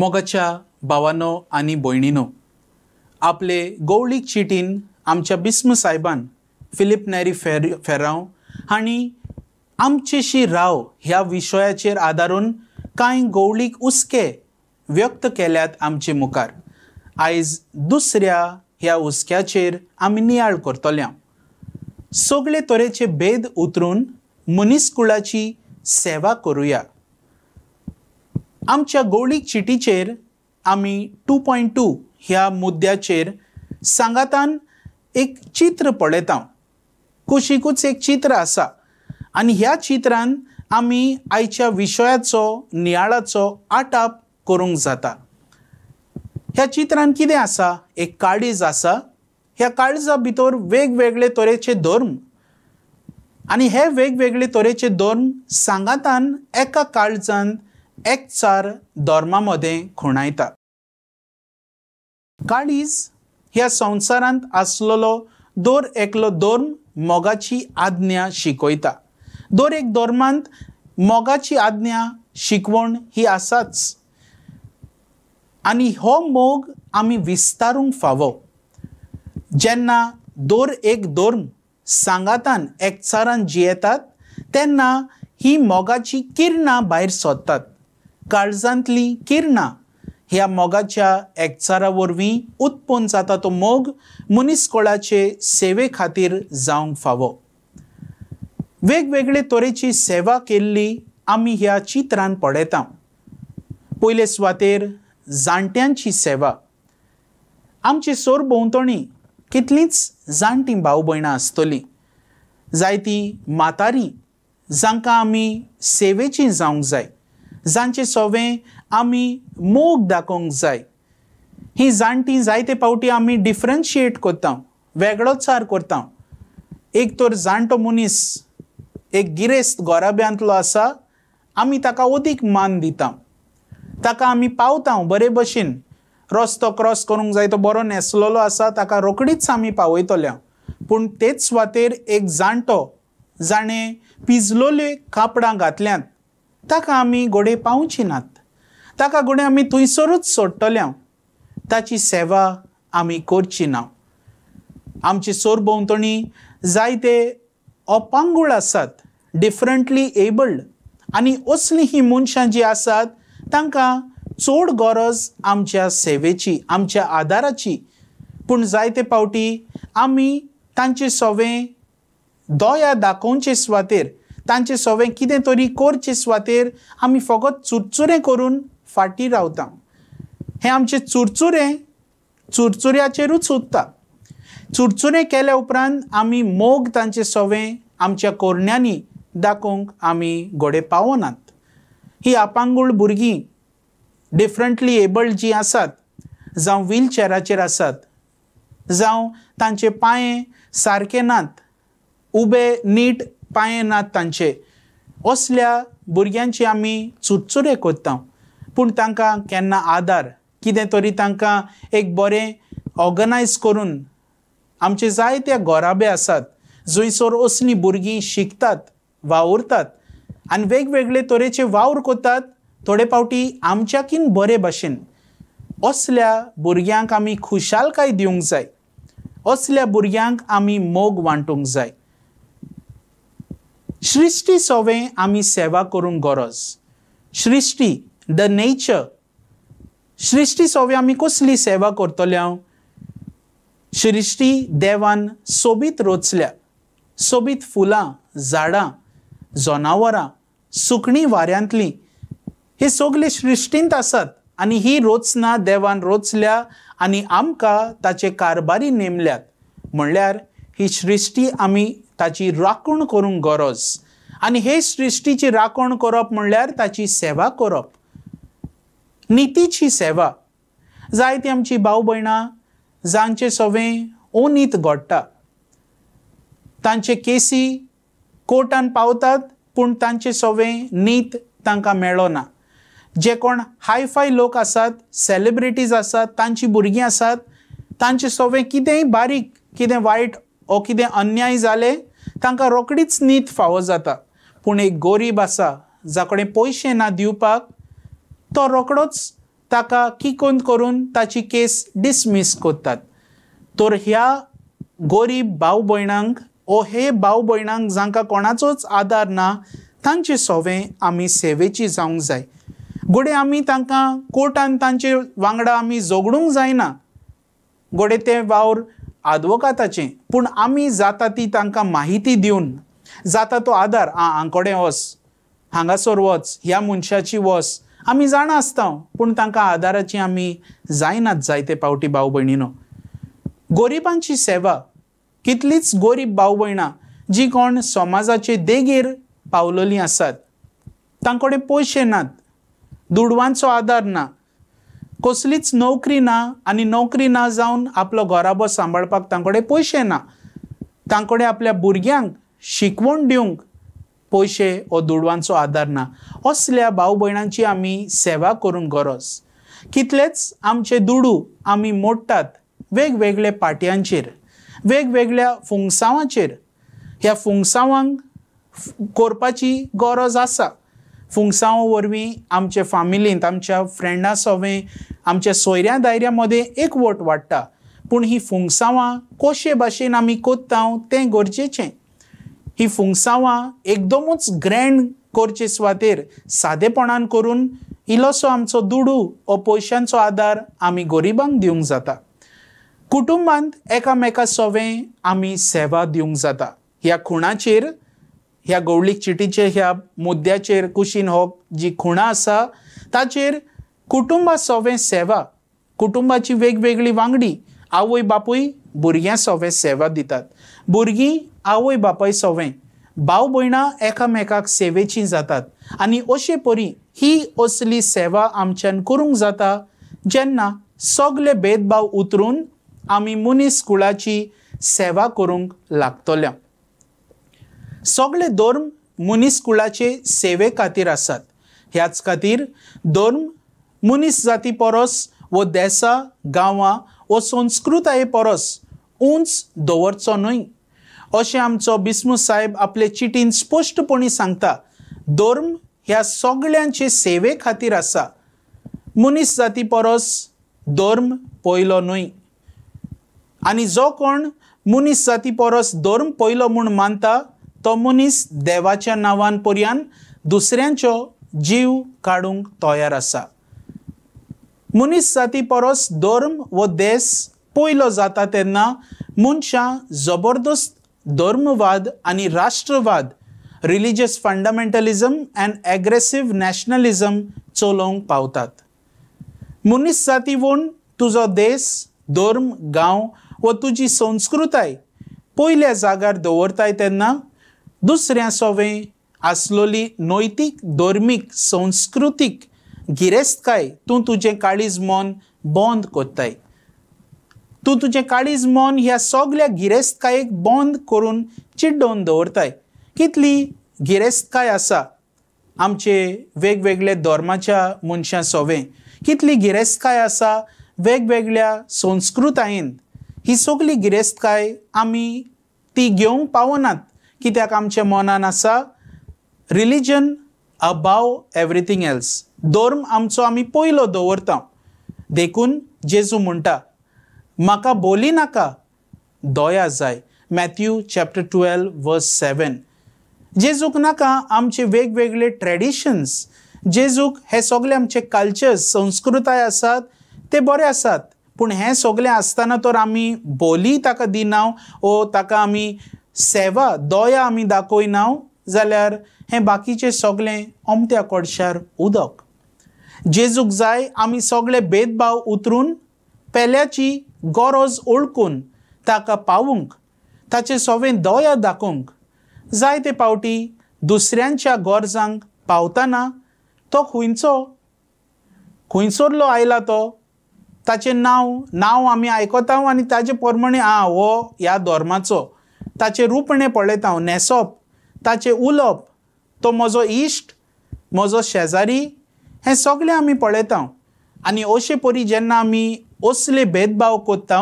मोगाच्या भावानो आणि भयणीनो आपले गवळीक चिटीन आमच्या बिस्म सायबान फिलीप नॅरी फेर फेराव हांणी आमचेशी राव ह्या विशयाचेर आदारून कांय गवळीक उसके व्यक्त केल्यात आमचे मुखार आयज दुसऱ्या ह्या हुस्क्याचेर आमी नियाळ करतल्या सगळे तरेचे भेद उतरून मनीसकुळाची सेवा करुया आमच्या गोळी चिटीचेर आम्ही टू पॉयंट टू ह्या मुद्द्याचेर सांगातान एक चित्र पळयता कुशीकूच एक चित्र आसा आनी ह्या चित्रान आमी आयच्या विशयाचो नियाळाचो आटाप करूंक जाता ह्या चित्रान कितें आसा एक काळीज आसा ह्या काळजा भितर वेगवेगळे तरेचे धर्म आनी हे वेगवेगळे तरेचे धर्म सांगातान एका काळजान एक चार दोर्मा मदें खुणायता काळीज ह्या संवसारांत आसलेलो दोर एकलो धर्म मोगाची आज्ञा शिकयता दोर एक धर्मांत मोगाची आज्ञा शिकवण ही आसाच आनी हो मोग आमी विस्तारूंक फावो जेन्ना दोर एक धर्म सांगातान एकचारान जियेतात तेन्ना ही मोगाची किरणां भायर सोदतात काळजांतलीं किरणां ह्या मोगाच्या एकचारा वरवीं उत्पन्न जाता तो मोग मनीसकोळाचे सेवे खातीर जावंक फावो वेगवेगळे तरेची सेवा केल्ली आमी ह्या चित्रांत पळयता पयले सुवातेर जाणट्यांची सेवा आमची सोर भोंवतणी कितलींच जाणटीं भाव भयणां आसतलीं जायतीं म्हातारीं जांकां आमी सेवेचीं जावंक जाय जांचे सोवे आमी मोग दाखोवंक जाय ही जाणटी जायते पावटी आमी डिफरंशिएट करता वेगळोच सार करता एक तर जाणटो मनीस एक गिरेस्त गोराब्यांतलो आसा आमी ताका अदीक मान दिता ताका आमी पावता बरे भशेन रस्तो क्रॉस करूंक जाय तो बरो नेसलेलो आसा ताका रोखडीच आमी पावयतल्या पूण तेच सुवातेर एक जाणटो जाणें पिजलोले कापडां घातल्यांत ताका आमी घोडे पावची नात ताका घोडे आमी थंयसरूच सोडटले ताची सेवा आमी करची ना आमची सोरभोंवतणी जायते अपांगूळ आसात डिफरंटली एबल्ड आनी असली ही मनशां जी आसात तांकां चड गरज आमच्या सेवेची आमच्या आदाराची पूण जायते पावटी आमी तांचे सोवें दोया दाखोवचे सुवातेर तांचे सवें कितें तरी करचे सुवातेर आमी फकत चुरचुरें करून फाटी रावता हें आमचें चुरचुरें चुरचुऱ्याचेरूच उत्ता चुरचुरें केल्या उपरांत आमी मोग तांचे सवें आमच्या कोरण्यांनी दाखोवंक आमी घोडे पावनात ही आपांगूळ भुरगीं डिफरंटली एबल्ड जीं आसात जावं व्हीलचॅराचेर आसात जावं तांचे पांये सारके नात उबे नीट पांये नात तांचे असल्या भुरग्यांची आमी चुरचुरे कोत्ता पूण तांकां केन्ना आदार कितें तरी तांकां एक बरें ऑर्गनायज करून आमचे जायते घोराबे आसात जंयसर असली भुरगीं शिकतात वावुरतात आनी वेगवेगळे तरेचे वावर कोतात थोडे फावटी आमच्याकीन बरे भाशेन असल्या भुरग्यांक आमी खुशालकाय दिवंक जाय असल्या भुरग्यांक आमी मोग वांटूंक जाय सृष्टी सवें आम्ही सेवा करून गरज सृष्टी द नेचर सृष्टी सवे आमी कसली सेवा करतले हांव देवान सोबीत रोचल्या सोबीत फुलां झाडां जनावरां सुकणी वाऱ्यांतलीं ही सगळी सृश्टींत आसात आनी ही रोचना देवान रोचल्या आनी आमकां ताचे कारबारी नेमल्यात म्हणल्यार ही सृश्टी आमी ताची राखण करूंक गरज आनी हे सृश्टीची राखण करप म्हणल्यार ताची सेवा करप नितीची सेवा जायती आमची भाव भयणां जांचे सवें ओनीत घडटा तांचे केसी कोर्टान पावतात पूण तांचे सवें नीत तांकां मेळो ना जे कोण हायफाय लोक आसात सेलिब्रिटीज आसात तांची भुरगीं आसात तांचे सवें कितेंय बारीक कितें वायट ओ कितें अन्याय जालें तांकां रोकडीच न्हीद फावो जाता पूण एक गोरीब आसा जा कडेन पयशे ना दिवपाक तो रोकडोच ताका किकोन करून ताची केस डिसमीस करतात तर ह्या गोरीब भाव भयणांक ओ हे भाव भयणांक जांकां कोणाचोच आदार ना तांची सोवें आमी सेवेची जावंक जाय गोडे आमी तांकां कोर्टान तांचे वांगडा आमी झगडूंक जायना गोडे ते वावर आदवोगादाचें पूण आमी जाता ती तांकां माहिती दिवन जाता तो आदार आं हांकोडें वच हांगासर वच ह्या मनशाची वच आमी जाणा आसता पूण तांकां आदाराची आमी जायनात जायते पावटी भाव भयणीनो गरिबांची सेवा कितलीच गरीब भाव भयणां जी कोण समाजाचे देगेर पावलोलीं आसात तांकोडे पयशे नात दुडवांचो आदार ना कसलीच नोकरी ना आनी नोकरी ना जावन आपलो घोराबो सांबाळपाक तांकडे पयशे ना तांकडे आपल्या भुरग्यांक शिकवण दिवंक पयशे हो दुडवांचो आदार ना असल्या भाव भयणांची आमी सेवा करून गरज कितलेच आमचे दुडू आमी मोडटात वेगवेगळ्या पाटयांचेर वेगवेगळ्या फुंगसांवांचेर ह्या फुंगसांवांक कोरपाची गरज आसा फुंगसांव वरवीं आमचे फामिलींत आमच्या फ्रेंडा सोवें आमच्या सोयऱ्या दायऱ्या मदें एकवट वाडटा पूण ही फुंगसांवां कोशे भाशेन आमी कोत्ता तें गरजेचें ही फुंगसांवां एकदमूच ग्रँड करचे सुवातेर सादेपणान करून इल्लोसो आमचो दुडू हो पयशांचो आदार आमी गरिबांक दिवंक जाता कुटुंबांत एकामेका सोवें आमी सेवा दिवंक जाता ह्या खुणाचेर ह्या गवळीक चिटीचे ह्या मुद्द्याचेर कुशीन हो जी खुणां आसा ताचेर कुटुंबा सोवें सेवा कुटुंबाची वेगवेगळी वांगडी आवय बापूय भुरग्यां सोवें सेवा दितात भुरगीं आवय बापाय सोवें भाव भयणां एकामेकाक सेवेचीं जातात आनी अशे परी ही असली सेवा आमच्यान करूंक जाता जेन्ना सगले भेदभाव उतरून आमी मुनीस कुळाची सेवा करूंक लागतल्या सगळे धर्म मनीस कुळाचे सेवे खातीर आसात ह्याच खातीर धर्म मनीस जाती परस वो देसा गांवां वो संस्कृताये परस उंच दवरचो न्हय अशें आमचो बिस्मू साहेब आपले चिटीन स्पश्टपणी सांगता धर्म ह्या सगळ्यांचे सेवे खातीर आसा मनीस जाती परस धर्म पयलो न्हय आनी जो कोण मनीस जाती परस धर्म पयलो म्हूण मानता तो मनीस देवाच्या नांवान पर्यान दुसऱ्यांचो जीव काडूंक तयार आसा मनीस जाती परस धर्म व देस पयलो जाता तेन्ना मनशां जबरदस्त धर्मवाद आनी राष्ट्रवाद religious fundamentalism and aggressive nationalism चलोवंक पावतात मनीस जाती वण तुजो देस धर्म गांव व तुजी संस्कृताय पयल्या जाग्यार दवरताय तेन्ना दुसऱ्या सोवे आसलोली नैतीक धर्मीक संस्कृतीक गिरेस्तकाय तूं तुजें काळीज मन बंद कोत्ताय तूं तुजें काळीज मन ह्या सगल्या गिरेस्तकायेक बंद करून चिड्डोवन दवरताय कितली गिरेस्तकाय आसा आमचे वेगवेगळे धर्माच्या मनशां सोवे कितली गिरेस्तकाय आसा वेगवेगळ्या संस्कृतायेन ही सगळी गिरेस्तकाय आमी ती घेवंक पावनात कित्याक आमच्या मनान आसा रिलीजन अबाव एवरीथींग एल्स धर्म आमचो आमी पयलो दवरता देखून जेजू म्हणटा म्हाका बोली नाका दोया जाय मॅथ्यू चॅप्टर टुवेल्व वर्स सेवन जेजूक नाका आमचे वेगवेगळे ट्रेडिशन्स जेजूक हे सगळे आमचे कल्चर्स संस्कृताय आसात ते बरे आसात पूण हे सगलें आसतना तर आमी बोली ताका दिनाव वो ताका आमी सेवा दोया आमी दाखयनाव जाल्यार हें बाकीचें सगले ओमत्या कोडशार उदक जेजूक जाय आमी सगळे भेदभाव उतरून पेल्याची गरज ओळखून ताका पावूंक ताचे सोवें दोया दाखोवंक जायते पावटी दुसऱ्यांच्या गरजांक पावताना तो खुंयचो खुंयसरलो आयला तो ताचें नांव नांव आमी आयकता आनी ताचे प्रमाणे आ हो ह्या धर्माचो ताचे रुपणे पळयता हांव न्हेसप ताचें उलोवप तो म्हजो इश्ट म्हजो शेजारी हें सगळें आमी पळयता आनी अशे परी जेन्ना आमी असले भेदभाव कोत्ता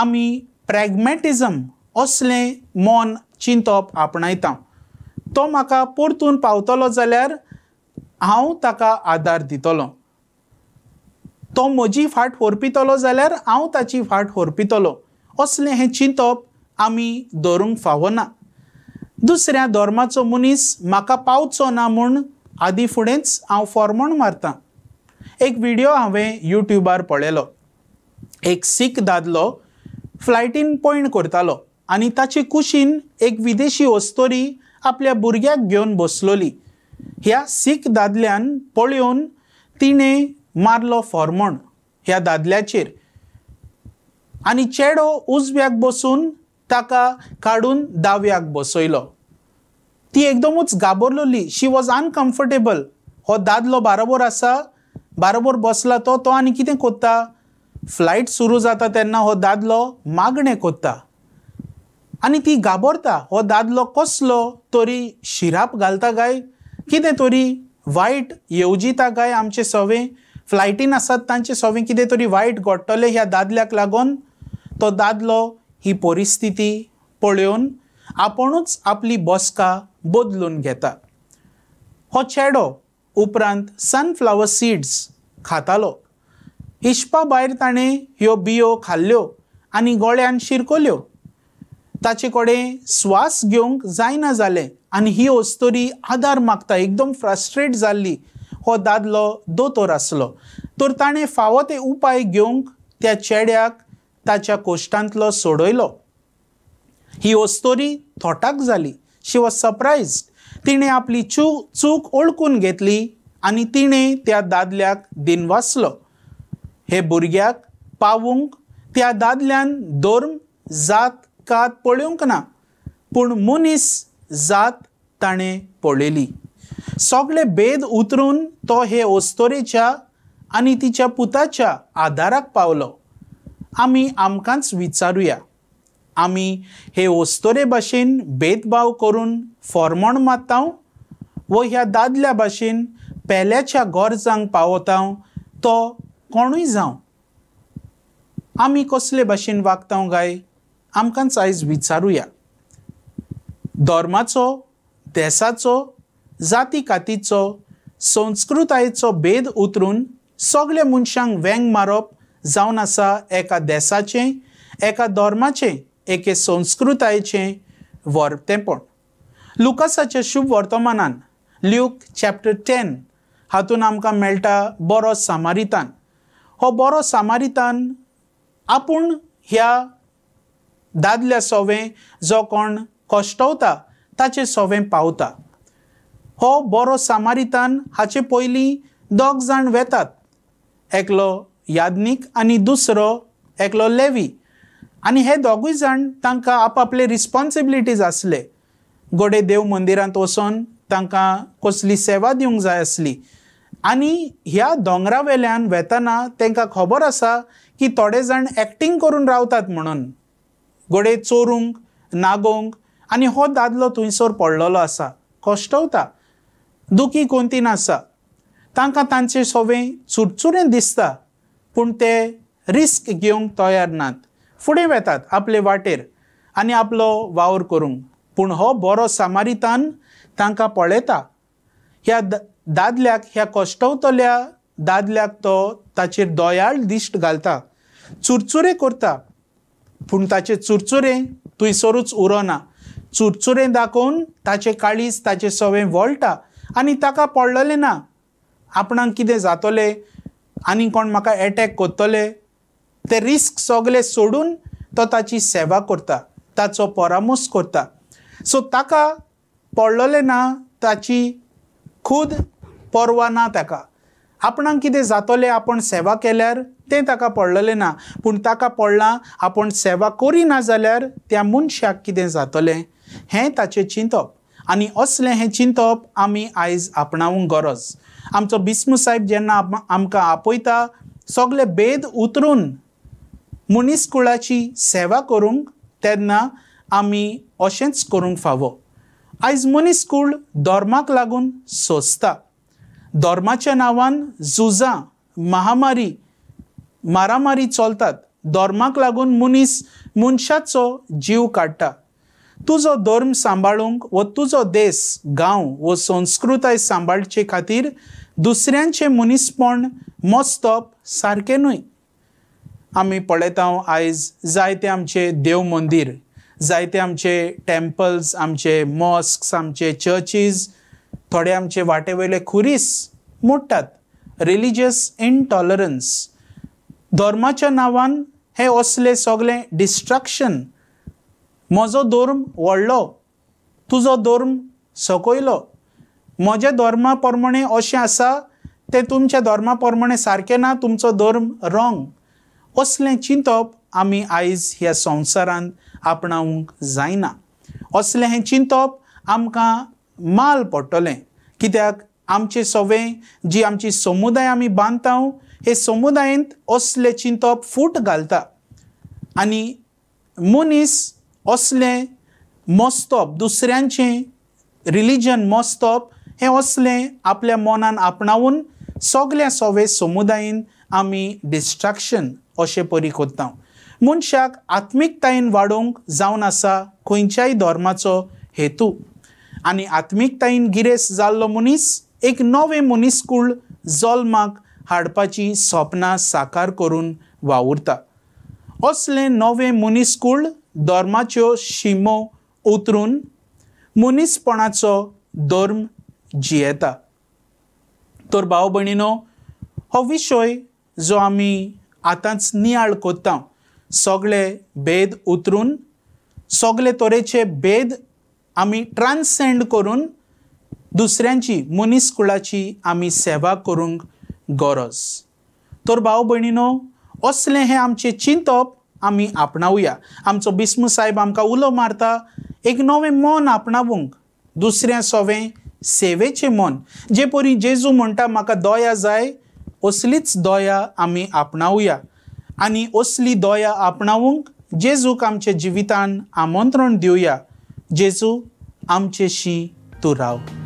आमी प्रेगमेटिजम असलें मन चिंतप आपणायता तो म्हाका परतून पावतलो जाल्यार हांव ताका आदार दितलो तो म्हजी फाट होरपितलो जाल्यार हांव ताची फाट होरपितलो असलें हें चिंतप आमी धरूंक फावना दुसऱ्या धर्माचो मनीस म्हाका पावचो ना म्हूण आदी फुडेंच हांव फॉर्मण मारतां एक व्हिडियो हांवें युट्यूबार पळयलो एक सीख दादलो फ्लायटीन पॉयंट करतालो आनी ताचे कुशीन एक विदेशी वस्तोरी आपल्या भुरग्याक घेवन बसलोली ह्या सीख दादल्यान पळयोवन तिणें मारलो फॉर्मण ह्या दादल्याचेर आनी चेडो उजव्याक बसून ताका काडून दाव्याक बसयलो ती एकदमूच घाबरलोली शी वॉज अनकम्फर्टेबल हो दादलो बाराबोर आसा बाराबोर बसला तो तो आनी कितें कोत्ता फ्लायट सुरू जाता तेन्ना हो दादलो मागणें कोत्ता आनी ती घाबरता हो दादलो कसलो तरी शिराप घालता काय कितें तरी वायट येवजिता काय आमचे सवें फ्लायटीन आसात तांचे सवे कितें तरी वायट घडटले ह्या दादल्याक लागून तो दादलो ही परिस्थिती पळोवन आपुणूच आपली बसका बदलून घेता हो चेडो उपरांत सनफ्लावर सीड्स खातालो हिशपा भायर ताणें ह्यो बियो खाल्ल्यो आनी गोळ्यान शिरकोल्यो ताचे कडेन स्वास घेवंक जायना जालें आनी ही ओस्तरी आदार मागता एकदम फ्रस्ट्रेट जाल्ली हो दादलो दोतोर आसलो तर ताणें फावो ते उपाय घेवंक त्या चेड्याक ताच्या कोश्टांतलो सोडयलो ही ओस्तोरी थोटाक जाली शी वॉज सप्रायज तिणें आपली चू चूक ओळखून घेतली आनी तिणें त्या दादल्याक दिनवासलो हे भुरग्याक पावूंक त्या दादल्यान धर्म जात कात पळोवंक ना पूण मुनीस जात ताणें पळयली सगळे भेद उतरून तो हे ओस्तोरेच्या आनी तिच्या पुताच्या आदाराक पावलो आमी आमकांच विचारुया आमी हे ओस्तोरे भाशेन भेदभाव करून फॉर्मण मातांव व ह्या दादल्या भाशेन पेल्याच्या गोरजांक पावतांव तो कोणूय जावं आमी कसले भाशेन वागतां काय आमकांच आयज विचारुया धर्माचो देसाचो जाती कातीचो संस्कृतायेचो भेद उतरून सगल्या मनशांक वेंग मारप जावन आसा एका देसाचें एका धर्माचें एके संस्कृतायेचें वर्तेपण लुकासाच्या शुभ वर्तमानान ल्यूक चॅप्टर टेन हातून आमकां मेळटा बरो सामारितान हो बरो सामारितान आपूण ह्या दादल्या सोवे जो कोण कश्टवता ताचें सोवें पावता हो बरो सामारितान हाचे पयलीं दोग जाण वेतात एकलो याज्ञीक आणि दुसरो एकलो लेवी आणि हे दोगूय जाण तांकां आपआपले रिस्पॉन्सिबिलिटीज आसले गोडे देव मंदिरांत वचोन तांकां कसली सेवा दिवंक जाय आसली आनी ह्या दोंगरा वेल्यान वेतना तांकां खबर आसा की थोडे जाण एक्टींग करून रावतात म्हणून गोडे चोरूंक नागोंक आनी हो दादलो थंयसर पडलेलो आसा कष्टवता दुखी कोंतीन आसा तांकां तांचे सोवें चुरचुरें दिसता पूण ते रिस्क घेवंक तयार नात फुडें वेतात आपले वाटेर आनी आपलो वावर करूंक पूण हो बरो सामारितान तांकां पळयता ह्या दादल्याक ह्या कश्टवतल्या दादल्याक तो ताचेर दोयाळ दिश्ट घालता चुरचुरे करता पूण ताचे चुरचुरे तुयसरूच उरना चुरचुरे दाखोवन ताचे काळीज ताचे सवें वळटा आनी ताका पडलेलें ना आपणाक कितें जातलें आनी कोण म्हाका एटॅक करतले ते रिस्क सगळे सोडून तो ताची सेवा करता ताचो परामोस करता सो ताका पडलोले ना ताची खुद पर्वा ना ताका आपणाक कितें जातलें आपण सेवा केल्यार ते ताका पडलेलें ना पूण ताका पडलां आपण सेवा करिना जाल्यार त्या मनशाक कितें जातलें हें ताचें चिंतप आनी असलें हें चिंतप आमी आयज आपणावूंक गरज आमचो बिस्मू साहेब जेन्ना आमकां आपयता सगळे भेद उतरून मनीस कुळाची सेवा करूंक तेन्ना आमी अशेंच करूंक फावो आयज मनीस कूळ धर्माक लागून सोंसता धर्माच्या नांवान झुजां महामारी मारामारी चलतात धर्माक लागून मनीस मनशाचो जीव काडटा तुजो धर्म सांबाळूंक व तुजो देश गांव व संस्कृताय सांबाळचे खातीर दुसऱ्यांचे मनीसपण मोजतप सारखे न्हय आमी पळयता आयज जायते आमचे देव मंदीर जायते आमचे टेम्पल्स आमचे मॉस्क आमचे चर्चीज थोडे आमचे वाटेवेले खुरीस मोडटात रिलीजियस इनटॉलरन्स धर्माच्या नांवान हे असले सगळे डिस्ट्रक्शन म्हजो धर्म व्हडलो तुजो धर्म सकयलो म्हजे धर्मा प्रमाणे अशें आसा तें तुमच्या धर्मा प्रमाणे सारकें ना तुमचो धर्म रॉंग असले चिंतप आमी आयज ह्या संवसारांत आपणावंक जायना असले हें चिंतप आमकां माल पडटलें कित्याक आमचे सवे जी आमची समुदाय आमी बांदता हे समुदायेंत असले चिंतप फूट घालता आनी मनीस असले मस्तप दुसऱ्यांचे रिलीजन मस्तप हें असले आपल्या मनान आपणावून सगल्या सोवे समुदायेन आमी डिस्ट्रॅक्शन अशें परी कोत्ता मनशाक आत्मिकतायेन वाडोवंक जावन आसा खंयच्याय धर्माचो हेतू आनी आत्मिकतायेन गिरेस्त जाल्लो मनीस एक नवें मनीसकूळ जल्माक हाडपाची सपनां साकार करून वावुरता असलें नवें मनीसकूळ धर्माच्यो शिमो उतरून मुनीसपणाचो धर्म जियेता तर भाव भयणीनो हो विशय जो आमी आतांच नियाळ कोत्ता सगळे भेद उतरून सगळे तरेचे भेद आमी ट्रान्सेंड करून दुसऱ्यांची मनीस कुळाची आमी सेवा करूंक गरज तर भाव भयणीनो असले हे आमचे चिंतप आमी आपणावया आमचो बिस्म साहेब आमकां उलो मारता एक नवे मन आपणावूंक दुसऱ्या सोवें सेवेचे मन जे पोरी जेजू म्हणटा म्हाका दोया जाय असलीच दोया आमी आपणावया आनी असली दोया आपणावूंक जेजूक आमच्या जिवितान आमंत्रण दिवया जेजू आमचेशी तूं राव